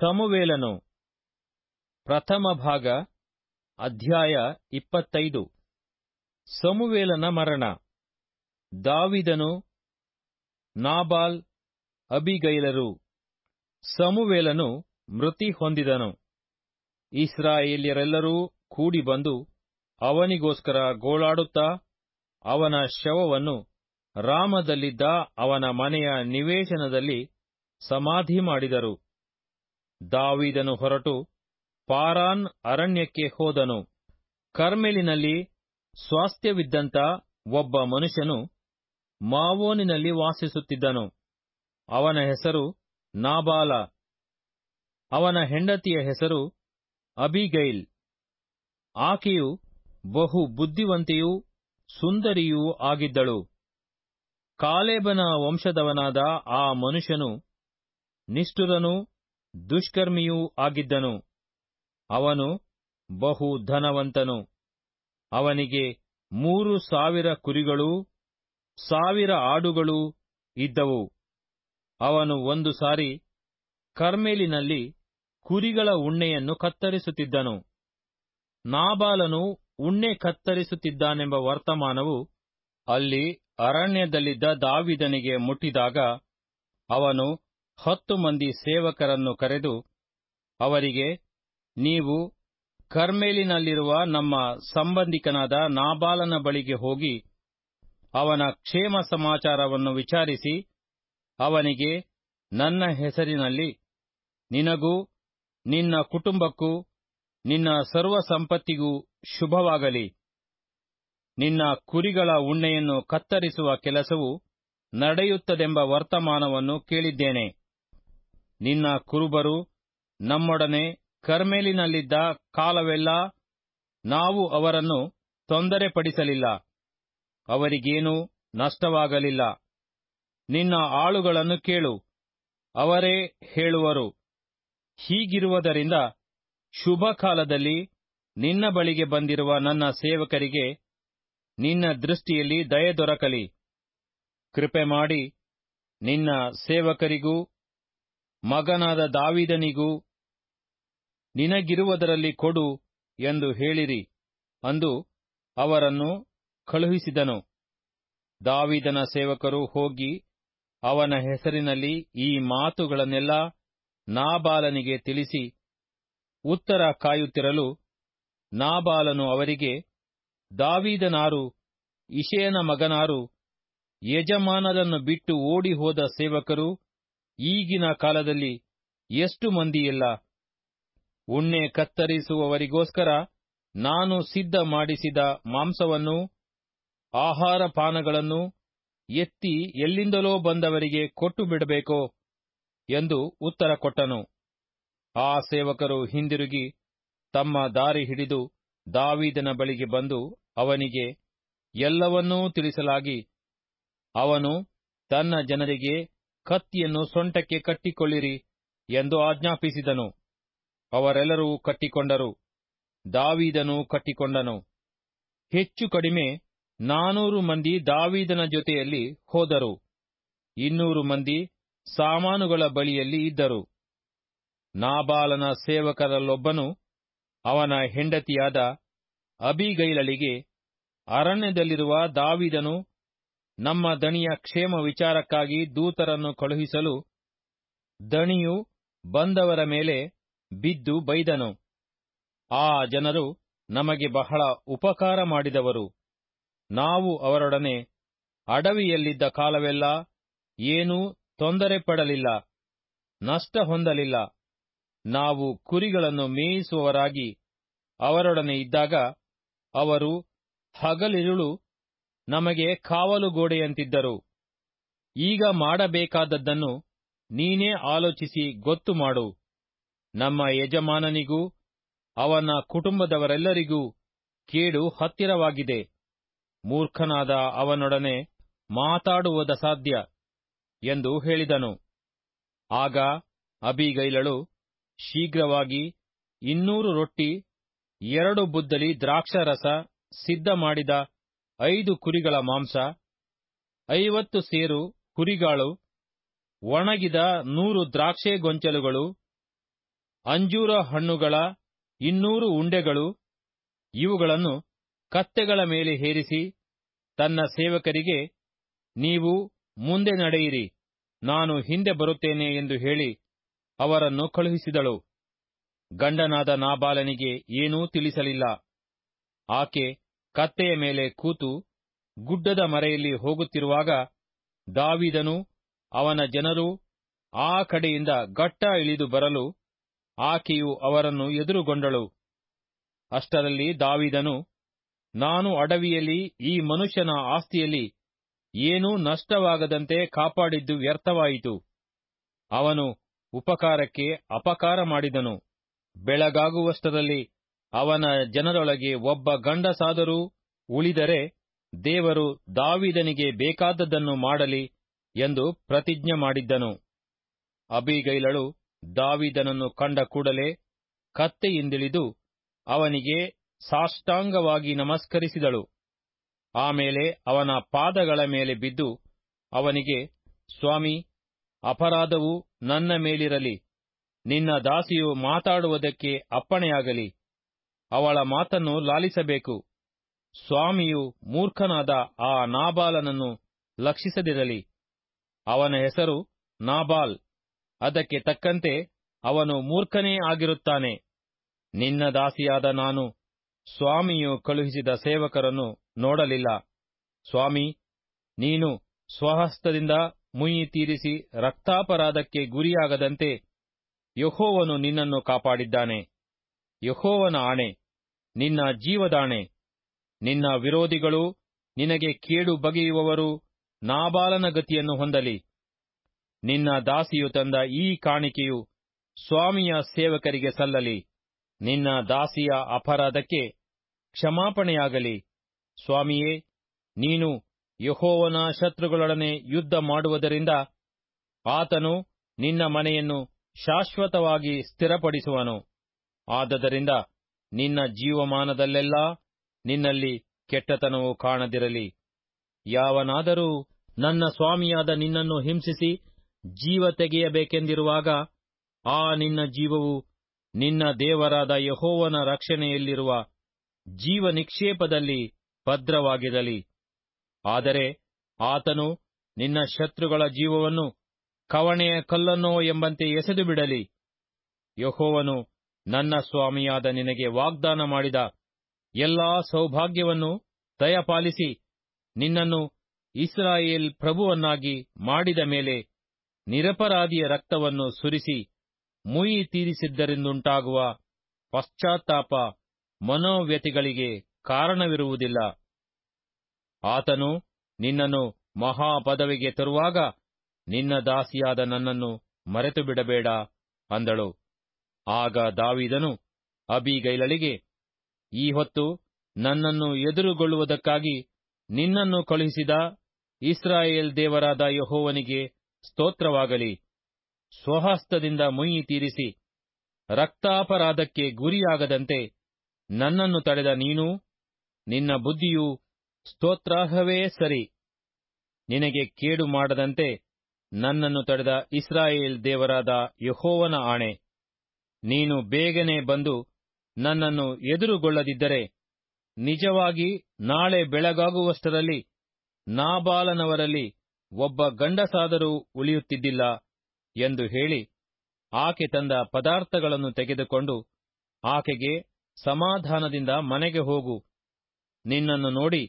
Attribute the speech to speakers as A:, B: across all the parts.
A: ಸಮುವೇಲನು ಪ್ರಥಮ ಭಾಗ ಅಧ್ಯಾಯ ಇಪ್ಪತ್ತೈದು ಸಮುವೇಲನ ಮರಣ ದಾವಿದನು ನಾಬಾಲ್ ಅಬಿಗೈಲರು ಸಮುವೇಲನು ಮೃತಿ ಹೊಂದಿದನು ಇಸ್ರಾಯೇಲ್ಯರೆಲ್ಲರೂ ಕೂಡಿ ಬಂದು ಅವನಿಗೋಸ್ಕರ ಗೋಳಾಡುತ್ತಾ ಅವನ ಶವವನ್ನು ರಾಮದಲ್ಲಿದ್ದ ಅವನ ಮನೆಯ ನಿವೇಶನದಲ್ಲಿ ಸಮಾಧಿ ಮಾಡಿದರು ದಾವಿದನು ಹೊರಟು ಪಾರಾನ್ ಅರಣ್ಯಕ್ಕೆ ಹೋದನು ಕರ್ಮೆಲಿನಲ್ಲಿ ಸ್ವಾಸ್ಥ್ಯವಿದ್ದಂತ ಒಬ್ಬ ಮನುಷ್ಯನು ಮಾವೋನಿನಲ್ಲಿ ವಾಸಿಸುತ್ತಿದ್ದನು ಅವನ ಹೆಸರು ನಾಬಾಲ ಅವನ ಹೆಂಡತಿಯ ಹೆಸರು ಅಬಿಗೈಲ್ ಆಕೆಯು ಬಹು ಬುದ್ಧಿವಂತೆಯೂ ಸುಂದರಿಯೂ ಆಗಿದ್ದಳು ಕಾಲೇಬನ ವಂಶದವನಾದ ಆ ಮನುಷ್ಯನು ನಿಷ್ಠುರನೂ ದುಷ್ಕರ್ಮಿಯೂ ಆಗಿದ್ದನು ಅವನು ಬಹು ಧನವಂತನು ಅವನಿಗೆ ಮೂರು ಸಾವಿರ ಕುರಿಗಳು ಸಾವಿರ ಆಡುಗಳು ಇದ್ದವು ಅವನು ಒಂದು ಸಾರಿ ಕರ್ಮೇಲಿನಲ್ಲಿ ಕುರಿಗಳ ಉಣ್ಣೆಯನ್ನು ಕತ್ತರಿಸುತ್ತಿದ್ದನು ನಾಬಾಲನು ಉಣ್ಣೆ ಕತ್ತರಿಸುತ್ತಿದ್ದಾನೆಂಬ ವರ್ತಮಾನವು ಅಲ್ಲಿ ಅರಣ್ಯದಲ್ಲಿದ್ದ ದಾವಿದನಿಗೆ ಮುಟ್ಟಿದಾಗ ಅವನು ಹತ್ತು ಮಂದಿ ಸೇವಕರನ್ನು ಕರೆದು ಅವರಿಗೆ ನೀವು ಕರ್ಮೇಲಿನಲ್ಲಿರುವ ನಮ್ಮ ಸಂಬಂಧಿಕನಾದ ನಾಬಾಲನ ಬಳಿಗೆ ಹೋಗಿ ಅವನ ಕ್ಷೇಮ ಸಮಾಚಾರವನ್ನು ವಿಚಾರಿಸಿ ಅವನಿಗೆ ನನ್ನ ಹೆಸರಿನಲ್ಲಿ ನಿನಗೂ ನಿನ್ನ ಕುಟುಂಬಕ್ಕೂ ನಿನ್ನ ಸರ್ವ ಸಂಪತ್ತಿಗೂ ಶುಭವಾಗಲಿ ನಿನ್ನ ಕುರಿಗಳ ಉಣ್ಣೆಯನ್ನು ಕತ್ತರಿಸುವ ಕೆಲಸವು ನಡೆಯುತ್ತದೆಂಬ ವರ್ತಮಾನವನ್ನು ಕೇಳಿದ್ದೇನೆ ನಿನ್ನ ಕುರುಬರು ನಮ್ಮೊಡನೆ ಕರ್ಮೇಲಿನಲ್ಲಿದ್ದ ಕಾಲವೆಲ್ಲ ನಾವು ಅವರನ್ನು ತೊಂದರೆಪಡಿಸಲಿಲ್ಲ ಅವರಿಗೇನೂ ನಷ್ಟವಾಗಲಿಲ್ಲ ನಿನ್ನ ಆಳುಗಳನ್ನು ಕೇಳು ಅವರೇ ಹೇಳುವರು ಹೀಗಿರುವುದರಿಂದ ಶುಭ ಕಾಲದಲ್ಲಿ ನಿನ್ನ ಬಳಿಗೆ ಬಂದಿರುವ ನನ್ನ ಸೇವಕರಿಗೆ ನಿನ್ನ ದೃಷ್ಟಿಯಲ್ಲಿ ದಯೆ ದೊರಕಲಿ ಕೃಪೆ ಮಾಡಿ ನಿನ್ನ ಸೇವಕರಿಗೂ ಮಗನಾದ ದಾವಿದನಿಗೂ ನಿನಗಿರುವುದರಲ್ಲಿ ಕೊಡು ಎಂದು ಹೇಳಿರಿ ಅಂದು ಅವರನ್ನು ಕಳುಹಿಸಿದನು ದಾವಿದನ ಸೇವಕರು ಹೋಗಿ ಅವನ ಹೆಸರಿನಲ್ಲಿ ಈ ಮಾತುಗಳನ್ನೆಲ್ಲ ನಾಬಾಲನಿಗೆ ತಿಳಿಸಿ ಉತ್ತರ ಕಾಯುತ್ತಿರಲು ನಾಬಾಲನು ಅವರಿಗೆ ದಾವಿದನಾರು ಇಶೇನ ಮಗನಾರು ಯಜಮಾನರನ್ನು ಬಿಟ್ಟು ಓಡಿ ಹೋದ ಸೇವಕರು ಈಗಿನ ಕಾಲದಲ್ಲಿ ಎಷ್ಟು ಮಂದಿಯಲ್ಲ ಉಣ್ಣೆ ಕತ್ತರಿಸುವವರಿಗೋಸ್ಕರ ನಾನು ಸಿದ್ಧ ಮಾಡಿಸಿದ ಮಾಂಸವನ್ನು ಆಹಾರ ಪಾನಗಳನ್ನು ಎತ್ತಿ ಎಲ್ಲಿಂದಲೋ ಬಂದವರಿಗೆ ಕೊಟ್ಟು ಬಿಡಬೇಕೋ ಎಂದು ಉತ್ತರ ಕೊಟ್ಟನು ಆ ಸೇವಕರು ಹಿಂದಿರುಗಿ ತಮ್ಮ ದಾರಿ ಹಿಡಿದು ದಾವಿದನ ಬಳಿಗೆ ಬಂದು ಅವನಿಗೆ ಎಲ್ಲವನ್ನೂ ತಿಳಿಸಲಾಗಿ ಅವನು ತನ್ನ ಜನರಿಗೆ ಕತ್ತಿಯನ್ನು ಸೊಂಟಕ್ಕೆ ಕಟ್ಟಿಕೊಳ್ಳಿರಿ ಎಂದು ಆಜ್ಞಾಪಿಸಿದನು ಅವರೆಲ್ಲರೂ ಕಟ್ಟಿಕೊಂಡರು ದಾವೀದನು ಕಟ್ಟಿಕೊಂಡನು ಹೆಚ್ಚು ಕಡಿಮೆ ನಾನೂರು ಮಂದಿ ದಾವೀದನ ಜೊತೆಯಲ್ಲಿ ಹೋದರು ಇನ್ನೂರು ಮಂದಿ ಸಾಮಾನುಗಳ ಬಳಿಯಲ್ಲಿ ಇದ್ದರು ನಾಬಾಲನ ಸೇವಕರಲ್ಲೊಬ್ಬನು ಅವನ ಹೆಂಡತಿಯಾದ ಅಬಿಗೈಲಳಿಗೆ ಅರಣ್ಯದಲ್ಲಿರುವ ದಾವಿದನು ನಮ್ಮ ದಣಿಯ ಕ್ಷೇಮ ವಿಚಾರಕ್ಕಾಗಿ ದೂತರನ್ನು ಕಳುಹಿಸಲು ದಣಿಯು ಬಂದವರ ಮೇಲೆ ಬಿದ್ದು ಬೈದನು ಆ ಜನರು ನಮಗೆ ಬಹಳ ಉಪಕಾರ ಮಾಡಿದವರು ನಾವು ಅವರೊಡನೆ ಅಡವಿಯಲ್ಲಿದ್ದ ಕಾಲವೆಲ್ಲ ಏನೂ ತೊಂದರೆ ಪಡಲಿಲ್ಲ ನಷ್ಟ ಹೊಂದಲಿಲ್ಲ ನಾವು ಕುರಿಗಳನ್ನು ಮೇಯಿಸುವವರಾಗಿ ಅವರೊಡನೆ ಇದ್ದಾಗ ಅವರು ಹಗಲಿರುಳು ನಮಗೆ ಕಾವಲು ಗೋಡೆಯಂತಿದ್ದರು ಈಗ ಮಾಡಬೇಕಾದದ್ದನ್ನು ನೀನೇ ಆಲೋಚಿಸಿ ಗೊತ್ತು ಮಾಡು ನಮ್ಮ ಯಜಮಾನನಿಗೂ ಅವನ ಕುಟುಂಬದವರೆಲ್ಲರಿಗೂ ಕೇಡು ಹತ್ತಿರವಾಗಿದೆ ಮೂರ್ಖನಾದ ಅವನೊಡನೆ ಸಾಧ್ಯ ಎಂದು ಹೇಳಿದನು ಆಗ ಅಬಿಗೈಲಳು ಶೀಘ್ರವಾಗಿ ಇನ್ನೂರು ರೊಟ್ಟಿ ಎರಡು ಬುದ್ದಲಿ ದ್ರಾಕ್ಷಾರಸ ಸಿದ್ಧ ಮಾಡಿದ ಐದು ಕುರಿಗಳ ಮಾಂಸ ಐವತ್ತು ಸೇರು ಕುರಿಗಾಳು ಒಣಗಿದ ನೂರು ದ್ರಾಕ್ಷೆ ಗೊಂಚಲುಗಳು ಅಂಜೂರ ಹಣ್ಣುಗಳ ಇನ್ನೂರು ಉಂಡೆಗಳು ಇವುಗಳನ್ನು ಕತ್ತೆಗಳ ಮೇಲೆ ಹೇರಿಸಿ ತನ್ನ ಸೇವಕರಿಗೆ ನೀವು ಮುಂದೆ ನಡೆಯಿರಿ ನಾನು ಹಿಂದೆ ಬರುತ್ತೇನೆ ಎಂದು ಹೇಳಿ ಅವರನ್ನು ಕಳುಹಿಸಿದಳು ಗಂಡನಾದ ನಾಬಾಲನಿಗೆ ಏನೂ ತಿಳಿಸಲಿಲ್ಲ ಆಕೆ ಕತ್ತೆಯ ಮೇಲೆ ಕೂತು ಗುಡ್ಡದ ಮರೆಯಲ್ಲಿ ಹೋಗುತ್ತಿರುವಾಗ ದಾವಿದನು ಅವನ ಜನರು ಆ ಕಡೆಯಿಂದ ಗಟ್ಟ ಇಳಿದು ಬರಲು ಆಕೆಯು ಅವರನ್ನು ಎದುರುಗೊಂಡಳು ಅಷ್ಟರಲ್ಲಿ ದಾವಿದನು ನಾನು ಅಡವಿಯಲ್ಲಿ ಈ ಮನುಷ್ಯನ ಆಸ್ತಿಯಲ್ಲಿ ಏನೂ ನಷ್ಟವಾಗದಂತೆ ಕಾಪಾಡಿದ್ದು ವ್ಯರ್ಥವಾಯಿತು ಅವನು ಉಪಕಾರಕ್ಕೆ ಅಪಕಾರ ಮಾಡಿದನು ಬೆಳಗಾಗುವಷ್ಟರಲ್ಲಿ ಅವನ ಜನರೊಳಗೆ ಒಬ್ಬ ಗಂಡಸಾದರೂ ಉಳಿದರೆ ದೇವರು ದಾವಿದನಿಗೆ ಬೇಕಾದದ್ದನ್ನು ಮಾಡಲಿ ಎಂದು ಪ್ರತಿಜ್ಞೆ ಮಾಡಿದ್ದನು ಅಬಿಗೈಲಳು ದಾವಿದನನ್ನು ಕಂಡ ಕೂಡಲೇ ಕತ್ತೆಯಿಂದಿಳಿದು ಅವನಿಗೆ ಸಾಷ್ಟಾಂಗವಾಗಿ ನಮಸ್ಕರಿಸಿದಳು ಆಮೇಲೆ ಅವನ ಪಾದಗಳ ಮೇಲೆ ಬಿದ್ದು ಅವನಿಗೆ ಸ್ವಾಮಿ ಅಪರಾಧವು ನನ್ನ ಮೇಲಿರಲಿ ನಿನ್ನ ದಾಸಿಯು ಮಾತಾಡುವುದಕ್ಕೆ ಅಪ್ಪಣೆಯಾಗಲಿ ಅವಳ ಮಾತನ್ನು ಲಾಲಿಸಬೇಕು ಸ್ವಾಮಿಯು ಮೂರ್ಖನಾದ ಆ ನಾಬಾಲನನ್ನು ಲಕ್ಷಿಸದಿರಲಿ ಅವನ ಹೆಸರು ನಾಬಾಲ್ ಅದಕ್ಕೆ ತಕ್ಕಂತೆ ಅವನು ಮೂರ್ಖನೇ ಆಗಿರುತ್ತಾನೆ ನಿನ್ನ ದಾಸಿಯಾದ ನಾನು ಸ್ವಾಮಿಯು ಕಳುಹಿಸಿದ ಸೇವಕರನ್ನು ನೋಡಲಿಲ್ಲ ಸ್ವಾಮಿ ನೀನು ಸ್ವಹಸ್ತದಿಂದ ಮುಯಿ ತೀರಿಸಿ ರಕ್ತಾಪರಾಧಕ್ಕೆ ಗುರಿಯಾಗದಂತೆ ಯಹೋವನು ನಿನ್ನನ್ನು ಕಾಪಾಡಿದ್ದಾನೆ ಯಹೋವನ ಆಣೆ ನಿನ್ನ ಜೀವದಾಣೆ ನಿನ್ನ ವಿರೋಧಿಗಳು ನಿನಗೆ ಕೇಡು ಬಗೆಯುವವರು ನಾಬಾಲನ ಗತಿಯನ್ನು ಹೊಂದಲಿ ನಿನ್ನ ದಾಸಿಯು ತಂದ ಈ ಕಾಣಿಕೆಯು ಸ್ವಾಮಿಯ ಸೇವಕರಿಗೆ ಸಲ್ಲಲಿ ನಿನ್ನ ದಾಸಿಯ ಅಪರಾಧಕ್ಕೆ ಕ್ಷಮಾಪಣೆಯಾಗಲಿ ಸ್ವಾಮಿಯೇ ನೀನು ಯಹೋವನ ಶತ್ರುಗಳೊಡನೆ ಯುದ್ಧ ಮಾಡುವುದರಿಂದ ಆತನು ನಿನ್ನ ಮನೆಯನ್ನು ಶಾಶ್ವತವಾಗಿ ಸ್ಥಿರಪಡಿಸುವನು ಆದದರಿಂದ ನಿನ್ನ ಜೀವಮಾನದಲ್ಲೆಲ್ಲಾ ನಿನ್ನಲ್ಲಿ ಕೆಟ್ಟತನವು ಕಾಣದಿರಲಿ ಯಾವನಾದರೂ ನನ್ನ ಸ್ವಾಮಿಯಾದ ನಿನ್ನನ್ನು ಹಿಂಸಿಸಿ ಜೀವ ತೆಗೆಯಬೇಕೆಂದಿರುವಾಗ ಆ ನಿನ್ನ ಜೀವವು ನಿನ್ನ ದೇವರಾದ ಯಹೋವನ ರಕ್ಷಣೆಯಲ್ಲಿರುವ ಜೀವ ನಿಕ್ಷೇಪದಲ್ಲಿ ಭದ್ರವಾಗಿರಲಿ ಆದರೆ ಆತನು ನಿನ್ನ ಶತ್ರುಗಳ ಜೀವವನ್ನು ಕವಣೆಯ ಕಲ್ಲನ್ನೋ ಎಂಬಂತೆ ಎಸೆದು ಬಿಡಲಿ ಯಹೋವನು ನನ್ನ ಸ್ವಾಮಿಯಾದ ನಿನಗೆ ವಾಗ್ದಾನ ಮಾಡಿದ ಎಲ್ಲಾ ಸೌಭಾಗ್ಯವನ್ನು ದಯಪಾಲಿಸಿ ನಿನ್ನನ್ನು ಇಸ್ರಾಯೇಲ್ ಪ್ರಭುವನ್ನಾಗಿ ಮಾಡಿದ ಮೇಲೆ ನಿರಪರಾಧಿಯ ರಕ್ತವನ್ನು ಸುರಿಸಿ ಮುಯಿ ತೀರಿಸಿದ್ದರಿಂದಂಟಾಗುವ ಪಶ್ಚಾತ್ತಾಪ ಮನೋವ್ಯತಿಗಳಿಗೆ ಕಾರಣವಿರುವುದಿಲ್ಲ ಆತನು ನಿನ್ನನ್ನು ಮಹಾಪದವಿಗೆ ತರುವಾಗ ನಿನ್ನ ದಾಸಿಯಾದ ನನ್ನನ್ನು ಮರೆತು ಬಿಡಬೇಡ ಅಂದಳು ಆಗ ದಾವಿದನು ಅಬಿಗೈಲಳಿಗೆ ಈ ಹೊತ್ತು ನನ್ನನ್ನು ಎದುರುಗೊಳ್ಳುವುದಕ್ಕಾಗಿ ನಿನ್ನನ್ನು ಕಳುಹಿಸಿದ ಇಸ್ರಾಯೇಲ್ ದೇವರಾದ ಯಹೋವನಿಗೆ ಸ್ತೋತ್ರವಾಗಲಿ ಸ್ವಹಸ್ತದಿಂದ ಮುಯಿ ತೀರಿಸಿ ರಕ್ತಾಪರಾಧಕ್ಕೆ ಗುರಿಯಾಗದಂತೆ ನನ್ನನ್ನು ತಡೆದ ನೀನು ನಿನ್ನ ಬುದ್ಧಿಯು ಸ್ತೋತ್ರಾರ್ಹವೇ ಸರಿ ನಿನಗೆ ಕೇಡು ಮಾಡದಂತೆ ನನ್ನನ್ನು ತಡೆದ ಇಸ್ರಾಯೇಲ್ ದೇವರಾದ ಯಹೋವನ ಆಣೆ ನೀನು ಬೇಗನೆ ಬಂದು ನನ್ನನ್ನು ಎದುರುಗೊಳ್ಳದಿದ್ದರೆ ನಿಜವಾಗಿ ನಾಳೆ ಬೆಳಗಾಗುವಷ್ಟರಲ್ಲಿ ನಾಬಾಲನವರಲ್ಲಿ ಒಬ್ಬ ಗಂಡಸಾದರೂ ಉಳಿಯುತ್ತಿದ್ದಿಲ್ಲ ಎಂದು ಹೇಳಿ ಆಕೆ ತಂದ ಪದಾರ್ಥಗಳನ್ನು ತೆಗೆದುಕೊಂಡು ಆಕೆಗೆ ಸಮಾಧಾನದಿಂದ ಮನೆಗೆ ಹೋಗು ನಿನ್ನನ್ನು ನೋಡಿ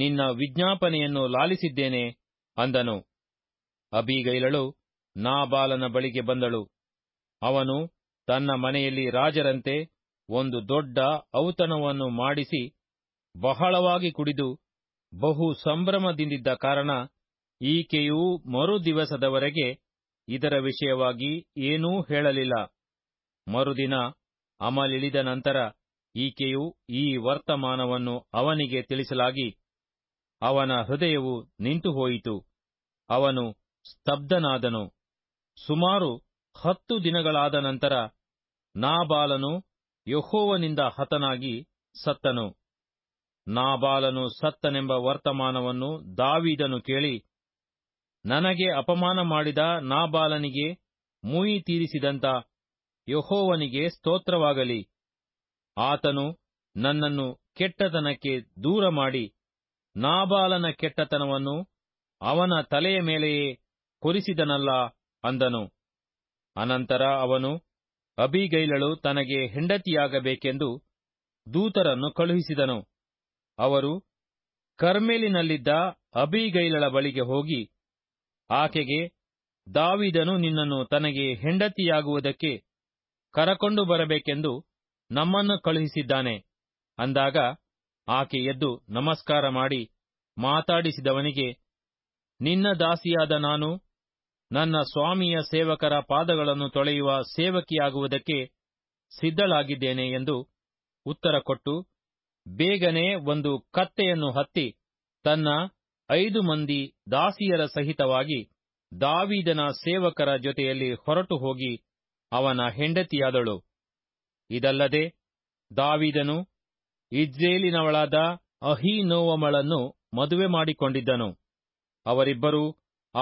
A: ನಿನ್ನ ವಿಜ್ಞಾಪನೆಯನ್ನು ಲಾಲಿಸಿದ್ದೇನೆ ಅಂದನು ಅಬೀಗೈಲಳು ನಾಬಾಲನ ಬಳಿಗೆ ಬಂದಳು ಅವನು ತನ್ನ ಮನೆಯಲ್ಲಿ ರಾಜರಂತೆ ಒಂದು ದೊಡ್ಡ ಔತಣವನ್ನು ಮಾಡಿಸಿ ಬಹಳವಾಗಿ ಕುಡಿದು ಬಹು ಸಂಭ್ರಮದಿಂದಿದ್ದ ಕಾರಣ ಈಕೆಯು ಮರುದಿವಸದವರೆಗೆ ಇದರ ವಿಷಯವಾಗಿ ಏನೂ ಹೇಳಲಿಲ್ಲ ಮರುದಿನ ಅಮಲಿಳಿದ ನಂತರ ಈಕೆಯು ಈ ವರ್ತಮಾನವನ್ನು ಅವನಿಗೆ ತಿಳಿಸಲಾಗಿ ಅವನ ಹೃದಯವು ನಿಂತುಹೋಯಿತು ಅವನು ಸ್ತಬ್ಧನಾದನು ಸುಮಾರು ಹತ್ತು ದಿನಗಳಾದ ನಂತರ ನಾಬಾಲನು ಯಹೋವನಿಂದ ಹತನಾಗಿ ಸತ್ತನು ನಾಬಾಲನು ಸತ್ತನೆಂಬ ವರ್ತಮಾನವನ್ನು ದಾವಿದನು ಕೇಳಿ ನನಗೆ ಅಪಮಾನ ಮಾಡಿದ ನಾಬಾಲನಿಗೆ ಮುಯಿ ತೀರಿಸಿದಂತ ಯಹೋವನಿಗೆ ಸ್ತೋತ್ರವಾಗಲಿ ಆತನು ನನ್ನನ್ನು ಕೆಟ್ಟತನಕ್ಕೆ ದೂರ ಮಾಡಿ ನಾಬಾಲನ ಕೆಟ್ಟತನವನ್ನು ಅವನ ತಲೆಯ ಮೇಲೆಯೇ ಕೊರಿಸಿದನಲ್ಲ ಅಂದನು ಅನಂತರ ಅವನು ಅಬಿಗೈಲಳು ತನಗೆ ಹೆಂಡತಿಯಾಗಬೇಕೆಂದು ದೂತರನ್ನು ಕಳುಹಿಸಿದನು ಅವರು ಕರ್ಮೇಲಿನಲ್ಲಿದ್ದ ಅಬಿಗೈಲಳ ಬಳಿಗೆ ಹೋಗಿ ಆಕೆಗೆ ದಾವಿದನು ನಿನ್ನನ್ನು ತನಗೆ ಹೆಂಡತಿಯಾಗುವುದಕ್ಕೆ ಕರಕೊಂಡು ಬರಬೇಕೆಂದು ನಮ್ಮನ್ನು ಕಳುಹಿಸಿದ್ದಾನೆ ಅಂದಾಗ ಆಕೆ ಎದ್ದು ನಮಸ್ಕಾರ ಮಾಡಿ ಮಾತಾಡಿಸಿದವನಿಗೆ ನಿನ್ನ ದಾಸಿಯಾದ ನಾನು ನನ್ನ ಸ್ವಾಮಿಯ ಸೇವಕರ ಪಾದಗಳನ್ನು ತೊಳೆಯುವ ಸೇವಕಿಯಾಗುವುದಕ್ಕೆ ಸಿದ್ಧಳಾಗಿದ್ದೇನೆ ಎಂದು ಉತ್ತರ ಕೊಟ್ಟು ಬೇಗನೆ ಒಂದು ಕತ್ತೆಯನ್ನು ಹತ್ತಿ ತನ್ನ ಐದು ಮಂದಿ ದಾಸಿಯರ ಸಹಿತವಾಗಿ ದಾವಿದನ ಸೇವಕರ ಜೊತೆಯಲ್ಲಿ ಹೊರಟು ಹೋಗಿ ಅವನ ಹೆಂಡತಿಯಾದಳು ಇದಲ್ಲದೆ ದಾವಿದನು ಇಜ್ರೇಲಿನವಳಾದ ಅಹಿನೋವಮಳನ್ನು ಮದುವೆ ಮಾಡಿಕೊಂಡಿದ್ದನು ಅವರಿಬ್ಬರೂ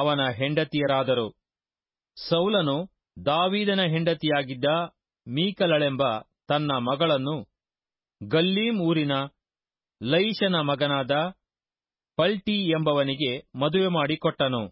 A: ಅವನ ಹೆಂಡತಿಯರಾದರು ಸೌಲನು ದಾವೀದನ ಹೆಂಡತಿಯಾಗಿದ್ದ ಮೀಕಲಳೆಂಬ ತನ್ನ ಮಗಳನ್ನು ಗಲ್ಲೀಂ ಊರಿನ ಲೈಶನ ಮಗನಾದ ಪಲ್ಟಿ ಎಂಬವನಿಗೆ ಮದುವೆ ಮಾಡಿಕೊಟ್ಟನು